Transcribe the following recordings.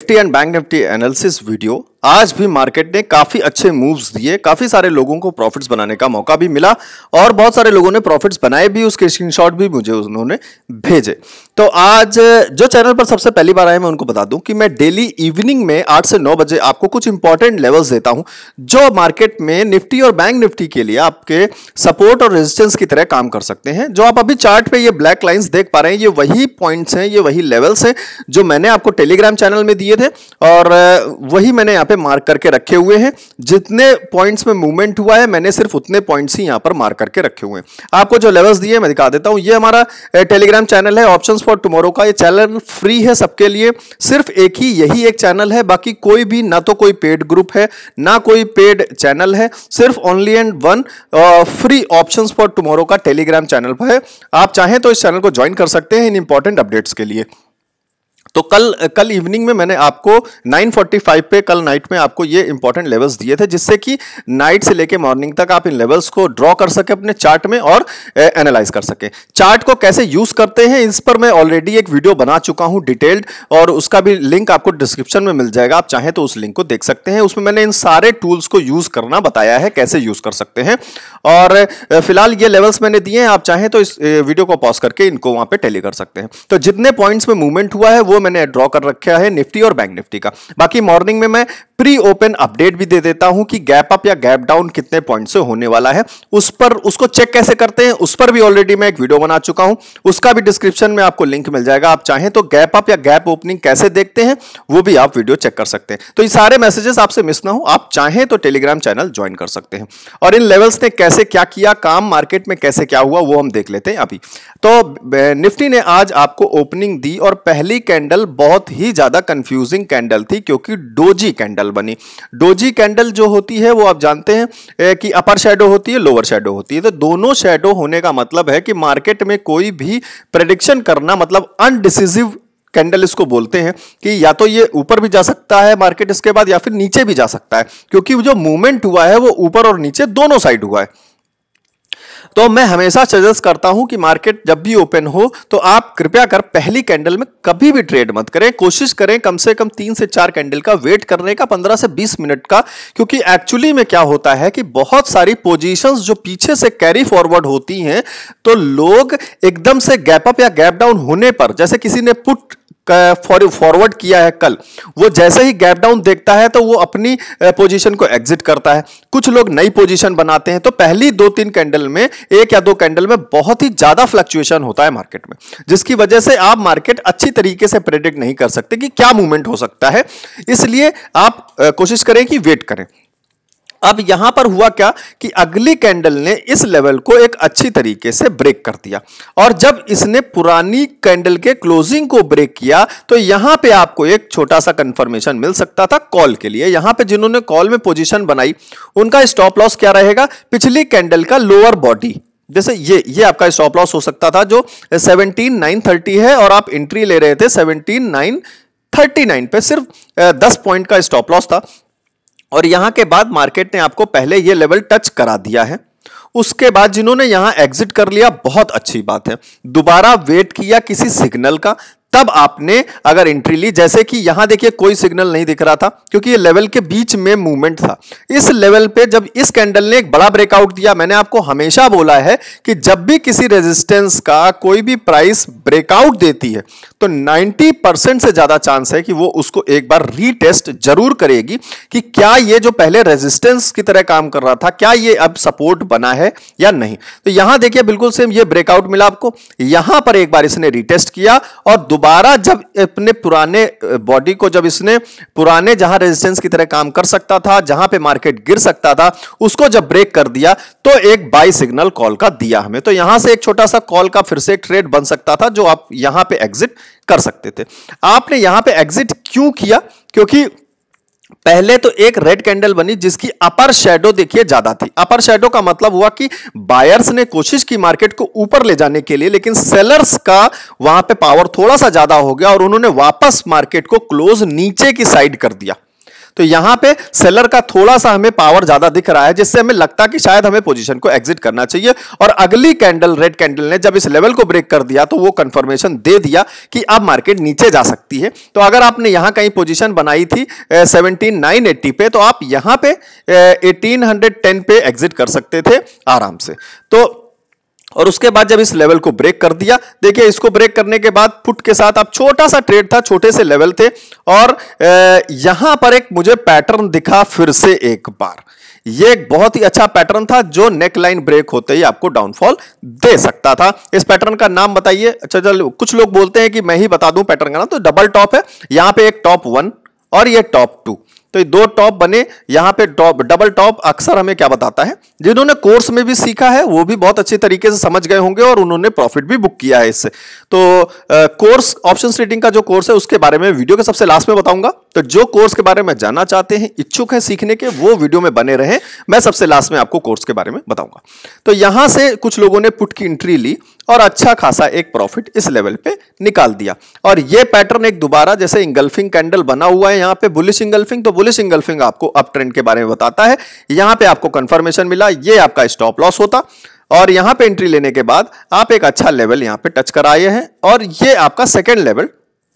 Nifty and Bank Nifty analysis video आज भी market ने काफी अच्छे मूव्स दिए काफी सारे लोगों को प्रॉफिट्स बनाने का मौका भी मिला और बहुत सारे लोगों ने प्रॉफिट्स बनाए भी उसके स्क्रीनशॉट भी मुझे उन्होंने भेजे तो आज जो चैनल पर सबसे पहली बार आए मैं उनको बता दूं कि मैं डेली इवनिंग में आठ से नौ बजे आपको कुछ इंपॉर्टेंट लेवल्स देता हूं जो मार्केट में निफ्टी और बैंक निफ्टी के लिए आपके सपोर्ट और रेजिस्टेंस की तरह काम कर सकते हैं जो आप अभी चार्ट पे ये ब्लैक लाइंस देख पा रहे हैं ये वही पॉइंट्स हैं ये वही लेवल्स हैं जो मैंने आपको टेलीग्राम चैनल में दिए थे और वही मैंने यहाँ पे मार्क करके रखे हुए हैं जितने पॉइंट्स में मूवमेंट हुआ है मैंने सिर्फ उतने पॉइंट्स ही यहाँ पर मार्क करके रखे हुए हैं आपको जो लेवल्स दिए मैं दिखा देता हूँ ये हमारा टेलीग्राम चैनल है ऑप्शन फॉर टुमारो का ये चैनल फ्री है सबके लिए सिर्फ एक ही यही एक चैनल है बाकी कोई भी ना तो कोई पेड ग्रुप है ना कोई पेड चैनल है सिर्फ only and one free option for tomorrow का टेलीग्राम चैनल पर है आप चाहें तो इस चैनल को ज्वाइन कर सकते हैं इन इंपॉर्टेंट अपडेट्स के लिए तो कल कल इवनिंग में मैंने आपको 9:45 पे कल नाइट में आपको ये इंपॉर्टेंट लेवल्स दिए थे जिससे कि नाइट से लेके मॉर्निंग तक आप इन लेवल्स को ड्रॉ कर सके अपने चार्ट में और एनालाइज कर सके चार्ट को कैसे यूज करते हैं इस पर मैं ऑलरेडी एक वीडियो बना चुका हूं डिटेल्ड और उसका भी लिंक आपको डिस्क्रिप्शन में मिल जाएगा आप चाहें तो उस लिंक को देख सकते हैं उसमें मैंने इन सारे टूल्स को यूज करना बताया है कैसे यूज कर सकते हैं और फिलहाल ये लेवल्स मैंने दिए हैं आप चाहें तो इस वीडियो को पॉज करके इनको वहां पर टेली कर सकते हैं तो जितने पॉइंट्स में मूवमेंट हुआ है वो दो मैंने ड्रॉ कर रखा है निफ्टी और बैंक निफ्टी का बाकी मॉर्निंग में मैं प्री ओपन अपडेट भी दे देता हूं कि गैप अप या गैप डाउन कितने पॉइंट से होने वाला है उस पर उसको चेक कैसे करते हैं उस पर भी ऑलरेडी मैं एक वीडियो बना चुका हूं उसका भी डिस्क्रिप्शन में आपको लिंक मिल जाएगा आप चाहें तो गैप अप या गैप ओपनिंग कैसे देखते हैं वो भी आप वीडियो चेक कर सकते हैं तो ये सारे मैसेजेस आपसे मिस ना हो आप चाहें तो टेलीग्राम चैनल ज्वाइन कर सकते हैं और इन लेवल्स ने कैसे क्या किया काम मार्केट में कैसे क्या हुआ वो हम देख लेते हैं अभी तो निफ्टी ने आज आपको ओपनिंग दी और पहली कैंडल कैंडल बहुत ही ज़्यादा कंफ्यूजिंग कैंडल थी क्योंकि डोजी कैंडल बनी डोजी कैंडल जो होती है वो आप जानते हैं कि अपर शेडो होती है लोअर शेडो होती है तो दोनों शेडो होने का मतलब है कि मार्केट में कोई भी प्रडिक्शन करना मतलब अनडिसिजिव कैंडल इसको बोलते हैं कि या तो ये ऊपर भी जा सकता है मार्केट इसके बाद या फिर नीचे भी जा सकता है क्योंकि जो मूवमेंट हुआ है वो ऊपर और नीचे दोनों साइड हुआ है तो मैं हमेशा सजेस्ट करता हूं कि मार्केट जब भी ओपन हो तो आप कृपया कर पहली कैंडल में कभी भी ट्रेड मत करें कोशिश करें कम से कम तीन से चार कैंडल का वेट करने का पंद्रह से बीस मिनट का क्योंकि एक्चुअली में क्या होता है कि बहुत सारी पोजिशन जो पीछे से कैरी फॉरवर्ड होती हैं तो लोग एकदम से गैपअप या गैप डाउन होने पर जैसे किसी ने पुट फॉरवर्ड किया है कल वो जैसे ही गैप डाउन देखता है तो वो अपनी पोजीशन को एग्जिट करता है कुछ लोग नई पोजीशन बनाते हैं तो पहली दो तीन कैंडल में एक या दो कैंडल में बहुत ही ज्यादा फ्लक्चुएशन होता है मार्केट में जिसकी वजह से आप मार्केट अच्छी तरीके से प्रेडिक्ट नहीं कर सकते कि क्या मूवमेंट हो सकता है इसलिए आप कोशिश करें कि वेट करें अब यहां पर हुआ क्या कि अगली कैंडल ने इस लेवल को एक अच्छी तरीके से ब्रेक कर दिया और जब इसने पुरानी कैंडल के क्लोजिंग को ब्रेक किया तो यहां पे आपको एक छोटा सा कंफर्मेशन मिल सकता था कॉल के लिए यहां पे जिन्होंने कॉल में पोजीशन बनाई उनका स्टॉप लॉस क्या रहेगा पिछली कैंडल का लोअर बॉडी जैसे ये ये आपका स्टॉप लॉस हो सकता था जो सेवनटीन है और आप एंट्री ले रहे थे नाइन पे सिर्फ दस पॉइंट का स्टॉप लॉस था और यहाँ के बाद मार्केट ने आपको पहले यह लेवल टच करा दिया है उसके बाद जिन्होंने यहां एग्जिट कर लिया बहुत अच्छी बात है दोबारा वेट किया किसी सिग्नल का तब आपने अगर एंट्री ली जैसे कि यहां देखिए कोई सिग्नल नहीं दिख रहा था क्योंकि ये लेवल के बीच में मूवमेंट था इस लेवल पे जब इस कैंडल ने एक बड़ा ब्रेकआउट दिया मैंने आपको हमेशा बोला है कि जब भी किसी रेजिस्टेंस का कोई भी प्राइस ब्रेकआउट देती है तो 90 परसेंट से ज्यादा चांस है कि वो उसको एक बार रीटेस्ट जरूर करेगी कि क्या ये जो पहले रेजिस्टेंस की तरह काम कर रहा था क्या ये अब सपोर्ट बना है या नहीं तो यहां देखिए बिल्कुल सेम ये ब्रेकआउट मिला आपको यहां पर एक बार इसने रिटेस्ट किया और दोबारा जब अपने पुराने बॉडी को जब इसने पुराने जहां रेजिस्टेंस की तरह काम कर सकता था जहां पर मार्केट गिर सकता था उसको जब ब्रेक कर दिया तो एक बाई सिग्नल कॉल का दिया हमें तो यहां से एक छोटा सा कॉल का फिर से ट्रेड बन सकता था जो आप यहां पे एग्जिट कर सकते थे आपने यहां पे एग्जिट क्यों किया क्योंकि पहले तो एक रेड कैंडल बनी जिसकी अपर शेडो देखिए ज्यादा थी अपर शेडो का मतलब हुआ कि बायर्स ने कोशिश की मार्केट को ऊपर ले जाने के लिए लेकिन सेलर्स का वहां पे पावर थोड़ा सा ज्यादा हो गया और उन्होंने वापस मार्केट को क्लोज नीचे की साइड कर दिया तो यहां पे सेलर का थोड़ा सा हमें पावर ज्यादा दिख रहा है जिससे हमें लगता है कि शायद हमें पोजीशन को एग्जिट करना चाहिए और अगली कैंडल रेड कैंडल ने जब इस लेवल को ब्रेक कर दिया तो वो कंफर्मेशन दे दिया कि अब मार्केट नीचे जा सकती है तो अगर आपने यहां कहीं पोजिशन बनाई थी सेवनटीन नाइन एट्टी पे तो आप यहां पर एटीन हंड्रेड टेन पे एग्जिट कर सकते थे आराम से तो और उसके बाद जब इस लेवल को ब्रेक कर दिया देखिए इसको ब्रेक करने के बाद पुट के साथ आप छोटा सा ट्रेड था छोटे से लेवल थे और यहां पर एक मुझे पैटर्न दिखा फिर से एक बार ये एक बहुत ही अच्छा पैटर्न था जो नेक लाइन ब्रेक होते ही आपको डाउनफॉल दे सकता था इस पैटर्न का नाम बताइए अच्छा चल कुछ लोग बोलते हैं कि मैं ही बता दूं पैटर्न का नाम तो डबल टॉप है यहां पे एक टॉप वन और ये टॉप टू तो ये दो टॉप बने यहाँ पे टॉप डबल टॉप अक्सर हमें क्या बताता है जिन्होंने कोर्स में भी सीखा है वो भी बहुत अच्छे तरीके से समझ गए होंगे और उन्होंने प्रॉफिट भी बुक किया है इससे तो कोर्स ऑप्शन रीडिंग का जो कोर्स है उसके बारे में वीडियो के सबसे लास्ट में बताऊंगा तो जो कोर्स के बारे में जानना चाहते हैं इच्छुक है सीखने के वो वीडियो में बने रहे मैं सबसे लास्ट में आपको कोर्स के बारे में बताऊंगा तो यहां से कुछ लोगों ने पुट की एंट्री ली और अच्छा खासा एक प्रॉफिट इस लेवल पे निकाल दिया और ये पैटर्न एक दोबारा जैसे इंगल्फिंग कैंडल बना हुआ है यहाँ पे बुलिश इंगल्फिंग तो बुलिस इंगल्फिंग आपको अप ट्रेंड के बारे में बताता है यहां पे आपको कंफर्मेशन मिला ये आपका स्टॉप लॉस होता और यहां पे एंट्री लेने के बाद आप एक अच्छा लेवल यहां पे टच कर आए हैं और ये आपका सेकेंड लेवल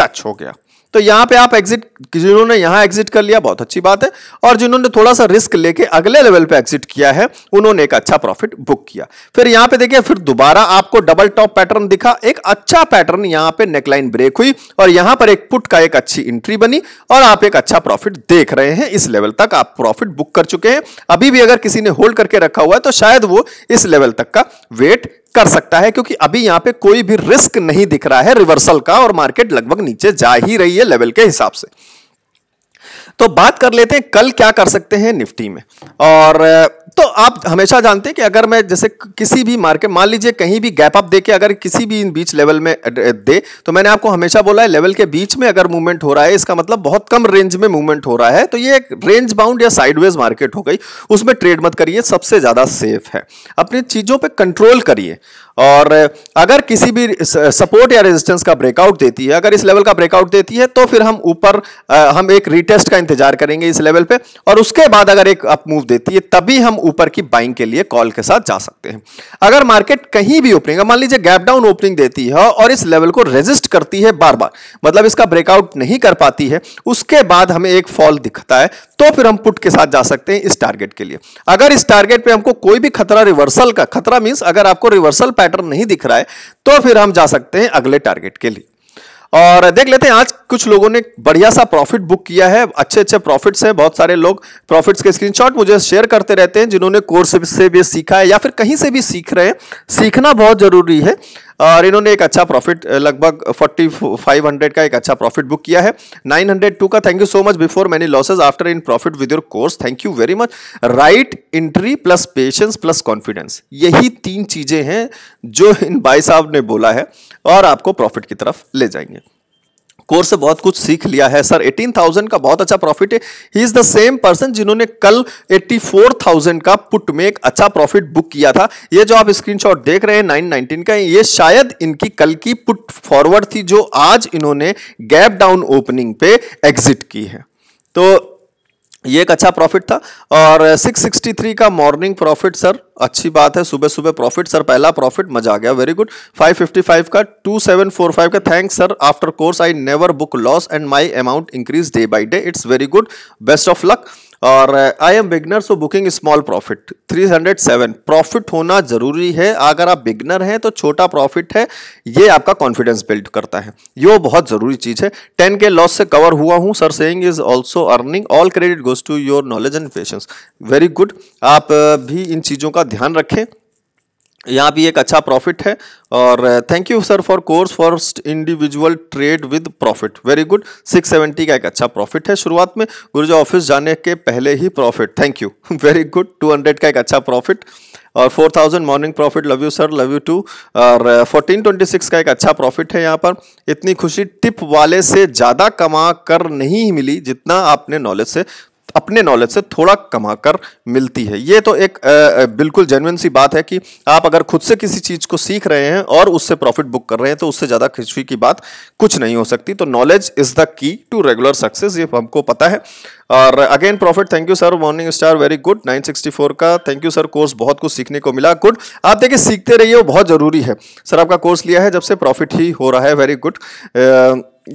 टच हो गया तो यहाँ पे आप एग्जिट जिन्होंने यहां एग्जिट कर लिया बहुत अच्छी बात है और जिन्होंने थोड़ा सा रिस्क लेके अगले लेवल पे एग्जिट किया है उन्होंने एक अच्छा प्रॉफिट बुक किया फिर यहां पे देखिए फिर दोबारा आपको डबल टॉप पैटर्न दिखा एक अच्छा पैटर्न यहाँ पे नेकलाइन ब्रेक हुई और यहां पर एक पुट का एक अच्छी एंट्री बनी और आप एक अच्छा प्रॉफिट देख रहे हैं इस लेवल तक आप प्रॉफिट बुक कर चुके हैं अभी भी अगर किसी ने होल्ड करके रखा हुआ है तो शायद वो इस लेवल तक का वेट कर सकता है क्योंकि अभी यहां पे कोई भी रिस्क नहीं दिख रहा है रिवर्सल का और मार्केट लगभग नीचे जा ही रही है लेवल के हिसाब से तो बात कर लेते हैं कल क्या कर सकते हैं निफ्टी में और तो आप हमेशा जानते हैं कि अगर मैं जैसे किसी भी मार्केट मान लीजिए कहीं भी गैप अप देके अगर किसी भी इन बीच लेवल में दे तो मैंने आपको हमेशा बोला है लेवल के बीच में अगर मूवमेंट हो रहा है इसका मतलब बहुत कम रेंज में मूवमेंट हो रहा है तो ये एक रेंज बाउंड या साइडवेज मार्केट हो गई उसमें ट्रेड मत करिए सबसे ज़्यादा सेफ है अपनी चीज़ों पर कंट्रोल करिए और अगर किसी भी सपोर्ट या रेजिस्टेंस का ब्रेकआउट देती है अगर इस लेवल का ब्रेकआउट देती है तो फिर हम ऊपर हम एक रिटेस्ट का इंतजार करेंगे इस लेवल पे और उसके बाद अगर एक अप मूव देती है तभी हम ऊपर की बाइंग के लिए कॉल के साथ जा सकते हैं अगर मार्केट कहीं भी ओपनिंग मान लीजिए गैप डाउन ओपनिंग देती है और इस लेवल को रेजिस्ट करती है बार बार मतलब इसका ब्रेकआउट नहीं कर पाती है उसके बाद हमें एक फॉल दिखता है तो फिर हम पुट के साथ जा सकते हैं इस टारगेट के लिए अगर इस टारगेट पे हमको कोई भी खतरा रिवर्सल का खतरा मीन्स अगर आपको रिवर्सल पैटर्न नहीं दिख रहा है तो फिर हम जा सकते हैं अगले टारगेट के लिए और देख लेते हैं आज कुछ लोगों ने बढ़िया सा प्रॉफिट बुक किया है अच्छे अच्छे प्रॉफिट्स हैं बहुत सारे लोग प्रॉफिट्स के स्क्रीनशॉट मुझे शेयर करते रहते हैं जिन्होंने कोर्स से भी सीखा है या फिर कहीं से भी सीख रहे हैं सीखना बहुत जरूरी है और इन्होंने एक अच्छा प्रॉफिट लगभग फोर्टी फाइव हंड्रेड का एक अच्छा प्रॉफिट बुक किया है नाइन हंड्रेड टू का thank you so much before many losses after in profit with your course thank you very much right entry plus patience plus confidence यही तीन चीज़ें हैं जो इन भाई साहब ने बोला है और आपको प्रॉफिट की तरफ ले जाएंगे कोर्स से बहुत कुछ सीख लिया है सर 18,000 का बहुत अच्छा प्रॉफिट है ही इज द सेम पर्सन जिन्होंने कल 84,000 का पुट में एक अच्छा प्रॉफिट बुक किया था ये जो आप स्क्रीनशॉट देख रहे हैं 919 का ये शायद इनकी कल की पुट फॉरवर्ड थी जो आज इन्होंने गैप डाउन ओपनिंग पे एग्जिट की है तो ये एक अच्छा प्रॉफिट था और 663 का मॉर्निंग प्रॉफिट सर अच्छी बात है सुबह सुबह प्रॉफिट सर पहला प्रॉफिट मजा आ गया वेरी गुड 555 का 2745 का thanks sir after course I never book loss and my amount increase day by day it's very good best of luck और I am beginner so booking small profit 307 profit होना ज़रूरी है अगर आप beginner हैं तो छोटा प्रॉफिट है ये आपका कॉन्फिडेंस बिल्ड करता है ये बहुत ज़रूरी चीज़ है टेन के लॉस से कवर हुआ हूँ sir saying is also earning all credit goes to your knowledge and patience very good आप uh, भी इन चीज़ों का ध्यान रखें यहाँ भी एक अच्छा प्रॉफिट है और thank you sir for course for individual trade with profit very good 670 का एक अच्छा प्रॉफिट है शुरुआत में गुरुजा ऑफिस जाने के पहले ही profit thank you very good 200 का एक अच्छा प्रॉफिट और 4000 morning profit love you sir love you too और 1426 uh, का एक अच्छा प्रॉफिट है यहाँ पर इतनी खुशी टिप वाले से ज़्यादा कमा कर नहीं मिली जितना आपने नॉलेज से अपने नॉलेज से थोड़ा कमाकर मिलती है ये तो एक बिल्कुल जेनविन सी बात है कि आप अगर खुद से किसी चीज़ को सीख रहे हैं और उससे प्रॉफिट बुक कर रहे हैं तो उससे ज़्यादा खुशी की बात कुछ नहीं हो सकती तो knowledge is the key to regular success ये हमको पता है और again profit thank you sir morning star very good 964 का थैंक यू सर कोर्स बहुत कुछ सीखने को मिला गुड आप देखिए सीखते रहिए वो बहुत ज़रूरी है सर आपका कोर्स लिया है जब से प्रॉफिट ही हो रहा है वेरी गुड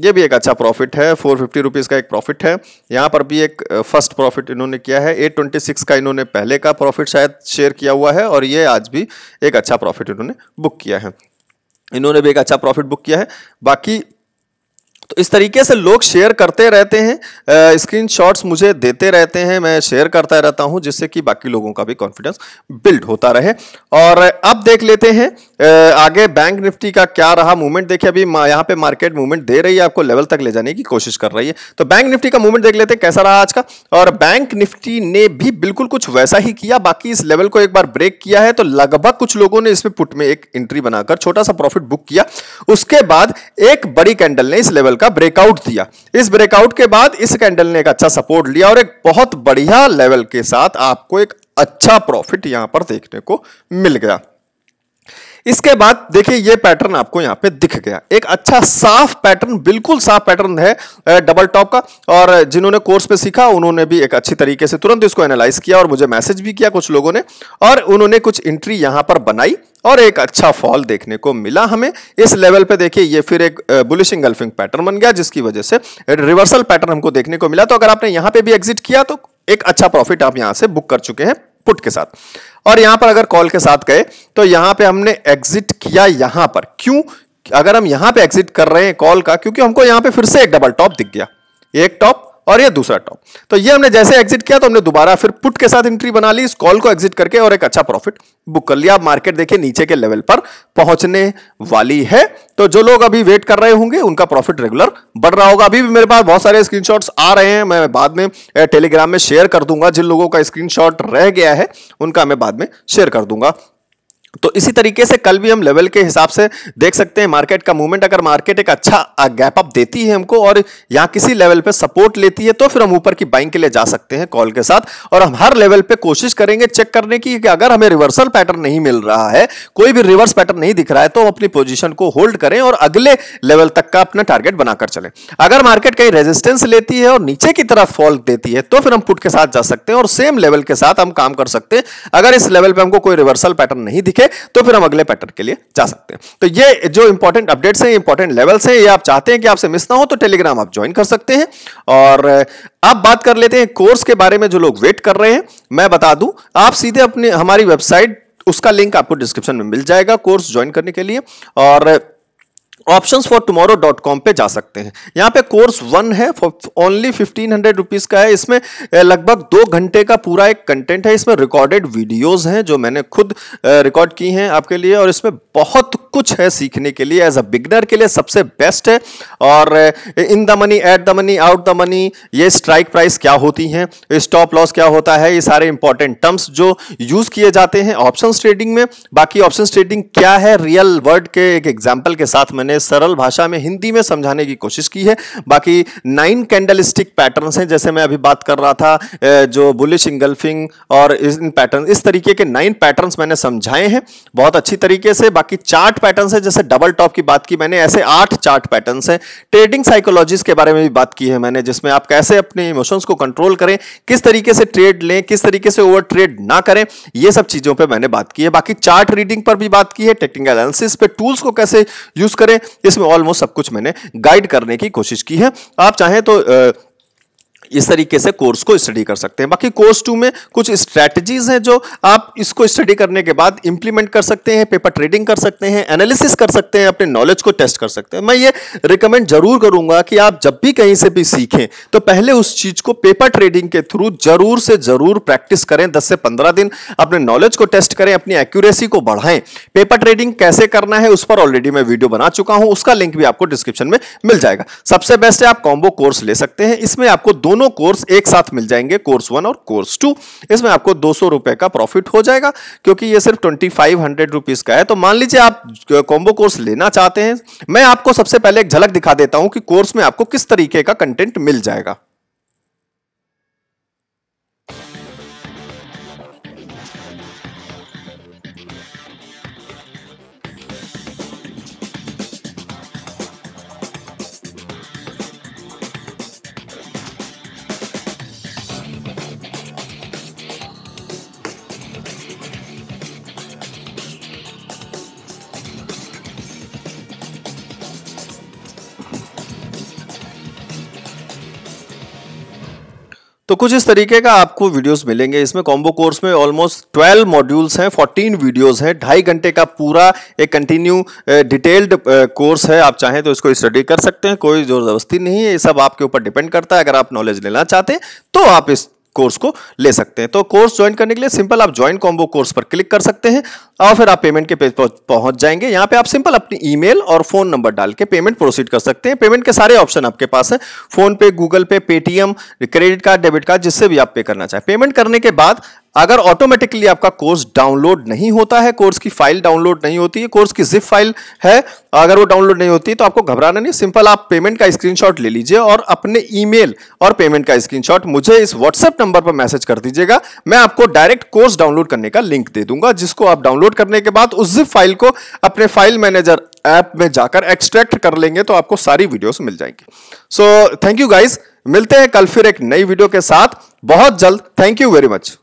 ये भी एक अच्छा प्रॉफिट है फोर फिफ्टी रुपीज़ का एक प्रॉफिट है यहाँ पर भी एक फर्स्ट प्रॉफिट इन्होंने किया है एट ट्वेंटी सिक्स का इन्होंने पहले का प्रॉफिट शायद शेयर किया हुआ है और ये आज भी एक अच्छा प्रॉफिट इन्होंने बुक किया है इन्होंने भी एक अच्छा प्रॉफिट बुक किया है बाकी तो इस तरीके से लोग शेयर करते रहते हैं स्क्रीनशॉट्स मुझे देते रहते हैं मैं शेयर करता रहता हूं जिससे कि बाकी लोगों का भी कॉन्फिडेंस बिल्ड होता रहे और अब देख लेते हैं आगे बैंक निफ्टी का क्या रहा मूवमेंट देखिए अभी यहाँ पे मार्केट मूवमेंट दे रही है आपको लेवल तक ले जाने की कोशिश कर रही है तो बैंक निफ्टी का मूवमेंट देख लेते हैं कैसा रहा आज का और बैंक निफ्टी ने भी बिल्कुल कुछ वैसा ही किया बाकी इस लेवल को एक बार ब्रेक किया है तो लगभग कुछ लोगों ने इसमें पुट में एक एंट्री बनाकर छोटा सा प्रॉफिट बुक किया उसके बाद एक बड़ी कैंडल ने इस लेवल का ब्रेकआउट दिया इस ब्रेकआउट के बाद इस कैंडल ने एक अच्छा सपोर्ट लिया और एक बहुत बढ़िया लेवल के साथ आपको एक अच्छा प्रॉफिट यहां पर देखने को मिल गया इसके बाद देखिए ये पैटर्न आपको यहाँ पे दिख गया एक अच्छा साफ पैटर्न बिल्कुल साफ पैटर्न है डबल टॉप का और जिन्होंने कोर्स पे सीखा उन्होंने भी एक अच्छी तरीके से तुरंत इसको एनालाइज किया और मुझे मैसेज भी किया कुछ लोगों ने और उन्होंने कुछ एंट्री यहाँ पर बनाई और एक अच्छा फॉल देखने को मिला हमें इस लेवल पे देखिए ये फिर एक बुलिश इंगल्फिंग पैटर्न बन गया जिसकी वजह से रिवर्सल पैटर्न हमको देखने को मिला तो अगर आपने यहाँ पे भी एग्जिट किया तो एक अच्छा प्रॉफिट आप यहां से बुक कर चुके हैं पुट के साथ और यहां पर अगर कॉल के साथ गए तो यहां पे हमने एग्जिट किया यहां पर क्यों अगर हम यहां पे एग्जिट कर रहे हैं कॉल का क्योंकि हमको यहां पे फिर से एक डबल टॉप दिख गया एक टॉप और ये दूसरा टॉप तो ये हमने जैसे एग्जिट किया तो हमने दोबारा फिर पुट के साथ एंट्री बना ली इस कॉल को एग्जिट करके और एक अच्छा प्रॉफिट बुक कर लिया मार्केट देखिए नीचे के लेवल पर पहुंचने वाली है तो जो लोग अभी वेट कर रहे होंगे उनका प्रॉफिट रेगुलर बढ़ रहा होगा अभी भी मेरे पास बहुत सारे स्क्रीनशॉट्स आ रहे हैं मैं बाद में टेलीग्राम में शेयर कर दूंगा जिन लोगों का स्क्रीनशॉट रह गया है उनका मैं बाद में शेयर कर दूंगा तो इसी तरीके से कल भी हम लेवल के हिसाब से देख सकते हैं मार्केट का मूवमेंट अगर मार्केट एक अच्छा गैप अप देती है हमको और यहाँ किसी लेवल पे सपोर्ट लेती है तो फिर हम ऊपर की बाइंग के लिए जा सकते हैं कॉल के साथ और हम हर लेवल पे कोशिश करेंगे चेक करने की कि अगर हमें रिवर्सल पैटर्न नहीं मिल रहा है कोई भी रिवर्स पैटर्न नहीं दिख रहा है तो हम अपनी पोजिशन को होल्ड करें और अगले लेवल तक का अपना टारगेट बनाकर चले अगर मार्केट कहीं रेजिस्टेंस लेती है और नीचे की तरफ फॉल देती है तो फिर हम पुट के साथ जा सकते हैं और सेम लेवल के साथ हम काम कर सकते हैं अगर इस लेवल पर हमको कोई रिवर्सल पैटर्न नहीं दिखे तो फिर हम अगले पैटर्न के लिए जा सकते हैं तो ये जो इंपॉर्टेंट अपडेट्स हैं इंपॉर्टेंट लेवल्स हैं ये आप चाहते हैं कि आपसे मिस ना हो तो टेलीग्राम आप ज्वाइन कर सकते हैं और आप बात कर लेते हैं कोर्स के बारे में जो लोग वेट कर रहे हैं मैं बता दूं आप सीधे अपने हमारी वेबसाइट उसका लिंक आपको डिस्क्रिप्शन में मिल जाएगा कोर्स ज्वाइन करने के लिए और option for tomorrow dot com पर जा सकते हैं यहाँ पे कोर्स वन है ओनली फिफ्टीन हंड्रेड रुपीज़ का है इसमें लगभग दो घंटे का पूरा एक कंटेंट है इसमें रिकॉर्डेड वीडियोज हैं जो मैंने खुद रिकॉर्ड की हैं आपके लिए और इसमें बहुत कुछ है सीखने के लिए एज अ बिगनर के लिए सबसे बेस्ट है और in the money at the money out the money ये स्ट्राइक प्राइस क्या होती हैं स्टॉप लॉस क्या होता है ये सारे इंपॉर्टेंट टर्म्स जो यूज़ किए जाते हैं ऑप्शन ट्रेडिंग में बाकी ऑप्शन ट्रेडिंग क्या है रियल वर्ल्ड के एक एग्जाम्पल के साथ मैंने सरल भाषा में हिंदी में समझाने की कोशिश की है बाकी नाइन कैंडल स्टिक हैं जैसे मैं अभी बात कर रहा था जो बुलिश इंगल्फिंग और इन पैटर्न इस तरीके के नाइन पैटर्न मैंने समझाए हैं बहुत अच्छी तरीके से बाकी चार्ट पैटर्न है जैसे डबल टॉप की बात की मैंने ऐसे आठ चार्ट पैटर्न है ट्रेडिंग साइकोलॉजी के बारे में भी बात की है मैंने जिसमें आप कैसे अपने इमोशंस को कंट्रोल करें किस तरीके से ट्रेड लें किस तरीके से ओवर ट्रेड ना करें ये सब चीजों पर मैंने बात की है बाकी चार्ट रीडिंग पर भी बात की है टेक्निकल एनालिसिस पे टूल्स को कैसे यूज करें इसमें ऑलमोस्ट सब कुछ मैंने गाइड करने की कोशिश की है आप चाहें तो इस तरीके से कोर्स को स्टडी कर सकते हैं बाकी कोर्स टू में कुछ स्ट्रैटेजीज हैं जो आप इसको स्टडी करने के बाद इंप्लीमेंट कर सकते हैं पेपर ट्रेडिंग कर सकते हैं एनालिसिस कर सकते हैं अपने नॉलेज को टेस्ट कर सकते हैं मैं ये रिकमेंड जरूर करूंगा कि आप जब भी कहीं से भी सीखें तो पहले उस चीज को पेपर ट्रेडिंग के थ्रू जरूर से जरूर प्रैक्टिस करें दस से पंद्रह दिन अपने नॉलेज को टेस्ट करें अपनी एक्यूरेसी को बढ़ाएं पेपर ट्रेडिंग कैसे करना है उस पर ऑलरेडी मैं वीडियो बना चुका हूं उसका लिंक भी आपको डिस्क्रिप्शन में मिल जाएगा सबसे बेस्ट है आप कॉम्बो कोर्स ले सकते हैं इसमें आपको दोनों दोनों कोर्स एक साथ मिल जाएंगे कोर्स वन और कोर्स टू इसमें आपको दो सौ रुपए का प्रॉफिट हो जाएगा क्योंकि ये सिर्फ ट्वेंटी फाइव हंड्रेड रुपीज का है तो मान लीजिए आप कॉम्बो कोर्स लेना चाहते हैं मैं आपको सबसे पहले एक झलक दिखा देता हूं कि कोर्स में आपको किस तरीके का कंटेंट मिल जाएगा तो कुछ इस तरीके का आपको वीडियोस मिलेंगे इसमें कॉम्बो कोर्स में ऑलमोस्ट 12 मॉड्यूल्स हैं 14 वीडियोस हैं ढाई घंटे का पूरा एक कंटिन्यू डिटेल्ड कोर्स है आप चाहें तो इसको स्टडी कर सकते हैं कोई जोर जबरदस्ती नहीं है ये सब आपके ऊपर डिपेंड करता है अगर आप नॉलेज लेना चाहते हैं तो आप इस कोर्स को ले सकते हैं तो कोर्स ज्वाइन करने के लिए सिंपल आप ज्वाइन कॉम्बो कोर्स पर क्लिक कर सकते हैं और फिर आप पेमेंट के पेज पर पहुंच जाएंगे यहां पे आप सिंपल अपनी ईमेल और फोन नंबर डाल के पेमेंट प्रोसीड कर सकते हैं पेमेंट के सारे ऑप्शन आपके पास है phone PhonePe Google Pay Paytm credit card debit card जिससे भी आप पे करना चाहें पेमेंट करने के बाद अगर ऑटोमेटिकली आपका कोर्स डाउनलोड नहीं होता है कोर्स की फाइल डाउनलोड नहीं होती है कोर्स की जिप फाइल है अगर वो डाउनलोड नहीं होती है तो आपको घबराना नहीं सिंपल आप पेमेंट का स्क्रीनशॉट ले लीजिए और अपने ईमेल और पेमेंट का स्क्रीनशॉट मुझे इस व्हाट्सएप नंबर पर मैसेज कर दीजिएगा मैं आपको डायरेक्ट कोर्स डाउनलोड करने का लिंक दे दूंगा जिसको आप डाउनलोड करने के बाद उस जिप फाइल को अपने फाइल मैनेजर ऐप में जाकर एक्सट्रैक्ट कर लेंगे तो आपको सारी वीडियोस मिल जाएंगी सो थैंक यू गाइज मिलते हैं कल फिर एक नई वीडियो के साथ बहुत जल्द थैंक यू वेरी मच